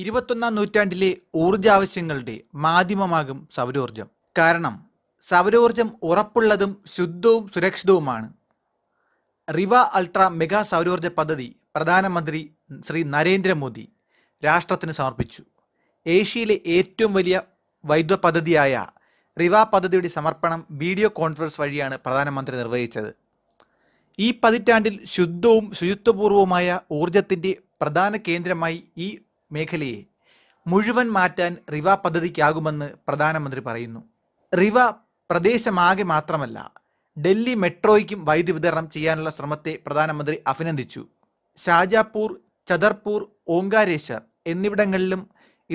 ഇരുപത്തൊന്നാം നൂറ്റാണ്ടിലെ ഊർജാവശ്യങ്ങളുടെ മാധ്യമമാകും സൗരോർജം കാരണം സൗരോർജം ഉറപ്പുള്ളതും ശുദ്ധവും സുരക്ഷിതവുമാണ് റിവ അൾട്ര മെഗാ സൗരോർജ പദ്ധതി പ്രധാനമന്ത്രി ശ്രീ നരേന്ദ്രമോദി രാഷ്ട്രത്തിന് സമർപ്പിച്ചു ഏഷ്യയിലെ ഏറ്റവും വലിയ വൈദ്യുത പദ്ധതിയായ റിവ പദ്ധതിയുടെ സമർപ്പണം വീഡിയോ കോൺഫറൻസ് വഴിയാണ് പ്രധാനമന്ത്രി നിർവഹിച്ചത് ഈ പതിറ്റാണ്ടിൽ ശുദ്ധവും ശുചിത്വപൂർവവുമായ ഊർജത്തിൻ്റെ പ്രധാന കേന്ദ്രമായി ഈ മേഖലയെ മുഴുവൻ മാറ്റാൻ റിവ പദ്ധതിക്കാകുമെന്ന് പ്രധാനമന്ത്രി പറയുന്നു റിവ പ്രദേശമാകെ മാത്രമല്ല ഡൽഹി മെട്രോയ്ക്കും വൈദ്യുതി വിതരണം ചെയ്യാനുള്ള ശ്രമത്തെ പ്രധാനമന്ത്രി അഭിനന്ദിച്ചു ഷാജാപൂർ ചദർപൂർ ഓങ്കാരേശ്വർ എന്നിവിടങ്ങളിലും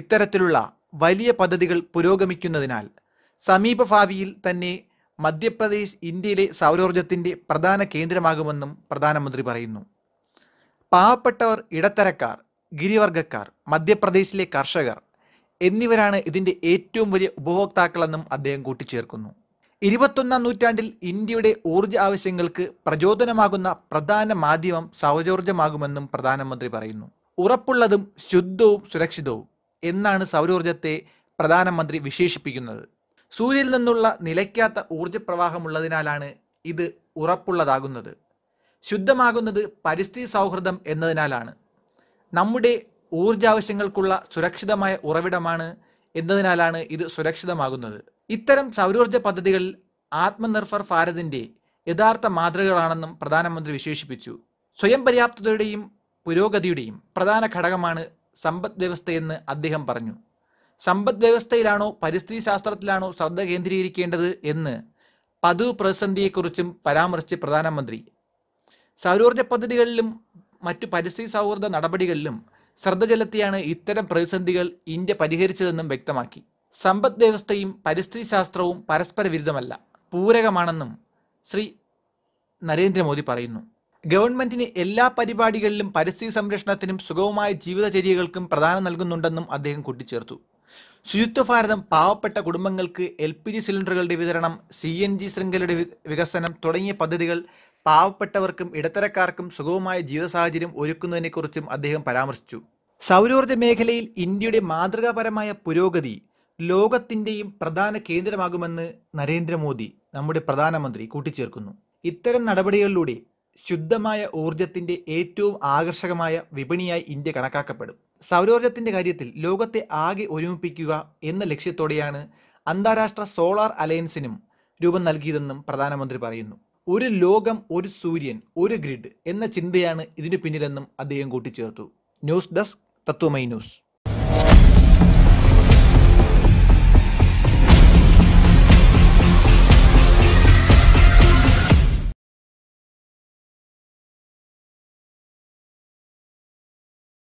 ഇത്തരത്തിലുള്ള വലിയ പദ്ധതികൾ പുരോഗമിക്കുന്നതിനാൽ സമീപഭാവിയിൽ തന്നെ മധ്യപ്രദേശ് ഇന്ത്യയിലെ സൗരോർജത്തിൻ്റെ പ്രധാന കേന്ദ്രമാകുമെന്നും പ്രധാനമന്ത്രി പറയുന്നു പാവപ്പെട്ടവർ ഇടത്തരക്കാർ ഗിരിവർഗക്കാർ മധ്യപ്രദേശിലെ കർഷകർ എന്നിവരാണ് ഇതിൻ്റെ ഏറ്റവും വലിയ ഉപഭോക്താക്കളെന്നും അദ്ദേഹം കൂട്ടിച്ചേർക്കുന്നു ഇരുപത്തൊന്നാം നൂറ്റാണ്ടിൽ ഇന്ത്യയുടെ ഊർജ്ജ ആവശ്യങ്ങൾക്ക് പ്രചോദനമാകുന്ന പ്രധാന മാധ്യമം സൗരോർജ്ജമാകുമെന്നും പ്രധാനമന്ത്രി പറയുന്നു ഉറപ്പുള്ളതും ശുദ്ധവും സുരക്ഷിതവും എന്നാണ് സൗരോർജ്ജത്തെ പ്രധാനമന്ത്രി വിശേഷിപ്പിക്കുന്നത് സൂര്യനിൽ നിന്നുള്ള നിലയ്ക്കാത്ത പ്രവാഹമുള്ളതിനാലാണ് ഇത് ഉറപ്പുള്ളതാകുന്നത് ശുദ്ധമാകുന്നത് പരിസ്ഥിതി സൗഹൃദം എന്നതിനാലാണ് നമ്മുടെ ഊർജാവശ്യങ്ങൾക്കുള്ള സുരക്ഷിതമായ ഉറവിടമാണ് എന്നതിനാലാണ് ഇത് സുരക്ഷിതമാകുന്നത് ഇത്തരം സൗരോർജ്ജ പദ്ധതികൾ ആത്മനിർഭർ ഭാരതിൻ്റെ യഥാർത്ഥ മാതൃകകളാണെന്നും പ്രധാനമന്ത്രി വിശേഷിപ്പിച്ചു സ്വയം പര്യാപ്തതയുടെയും പുരോഗതിയുടെയും പ്രധാന ഘടകമാണ് സമ്പദ് വ്യവസ്ഥയെന്ന് അദ്ദേഹം പറഞ്ഞു സമ്പദ് വ്യവസ്ഥയിലാണോ പരിസ്ഥിതി ശാസ്ത്രത്തിലാണോ ശ്രദ്ധ കേന്ദ്രീകരിക്കേണ്ടത് എന്ന് പതിവ് പ്രതിസന്ധിയെക്കുറിച്ചും പരാമർശിച്ച് പ്രധാനമന്ത്രി സൗരോർജ്ജ പദ്ധതികളിലും മറ്റു പരിസ്ഥിതി സൗഹൃദ നടപടികളിലും ശ്രദ്ധ ചെലുത്തിയാണ് ഇത്തരം പ്രതിസന്ധികൾ ഇന്ത്യ പരിഹരിച്ചതെന്നും വ്യക്തമാക്കി സമ്പദ് വ്യവസ്ഥയും പരിസ്ഥിതി ശാസ്ത്രവും പരസ്പര വിരുദ്ധമല്ല പൂരകമാണെന്നും ശ്രീ നരേന്ദ്രമോദി പറയുന്നു ഗവൺമെന്റിന് എല്ലാ പരിപാടികളിലും പരിസ്ഥിതി സംരക്ഷണത്തിനും സുഗമമായ ജീവിതചര്യകൾക്കും പ്രധാനം നൽകുന്നുണ്ടെന്നും അദ്ദേഹം കൂട്ടിച്ചേർത്തു ശുചിത്വ ഭാരതം പാവപ്പെട്ട കുടുംബങ്ങൾക്ക് എൽ പി ജി സിലിണ്ടറുകളുടെ വിതരണം സി എൻ ജി ശൃംഖലയുടെ വികസനം തുടങ്ങിയ പദ്ധതികൾ പാവപ്പെട്ടവർക്കും ഇടത്തരക്കാർക്കും സുഗമമായ ജീവിത സാഹചര്യം ഒരുക്കുന്നതിനെക്കുറിച്ചും അദ്ദേഹം പരാമർശിച്ചു സൗരോർജ്ജ മേഖലയിൽ ഇന്ത്യയുടെ മാതൃകാപരമായ പുരോഗതി ലോകത്തിൻ്റെയും പ്രധാന കേന്ദ്രമാകുമെന്ന് നരേന്ദ്രമോദി നമ്മുടെ പ്രധാനമന്ത്രി കൂട്ടിച്ചേർക്കുന്നു ഇത്തരം നടപടികളിലൂടെ ശുദ്ധമായ ഊർജത്തിന്റെ ഏറ്റവും ആകർഷകമായ വിപണിയായി ഇന്ത്യ കണക്കാക്കപ്പെടും സൗരോർജത്തിന്റെ കാര്യത്തിൽ ലോകത്തെ ആകെ ഒരുമിപ്പിക്കുക എന്ന ലക്ഷ്യത്തോടെയാണ് അന്താരാഷ്ട്ര സോളാർ അലയൻസിനും രൂപം നൽകിയതെന്നും പ്രധാനമന്ത്രി പറയുന്നു ഒരു ലോകം ഒരു സൂര്യൻ ഒരു ഗ്രിഡ് എന്ന ചിന്തയാണ് ഇതിനു പിന്നിലെന്നും അദ്ദേഹം കൂട്ടിച്ചേർത്തു ന്യൂസ് ഡെസ്ക് തത്വമൈ ന്യൂസ്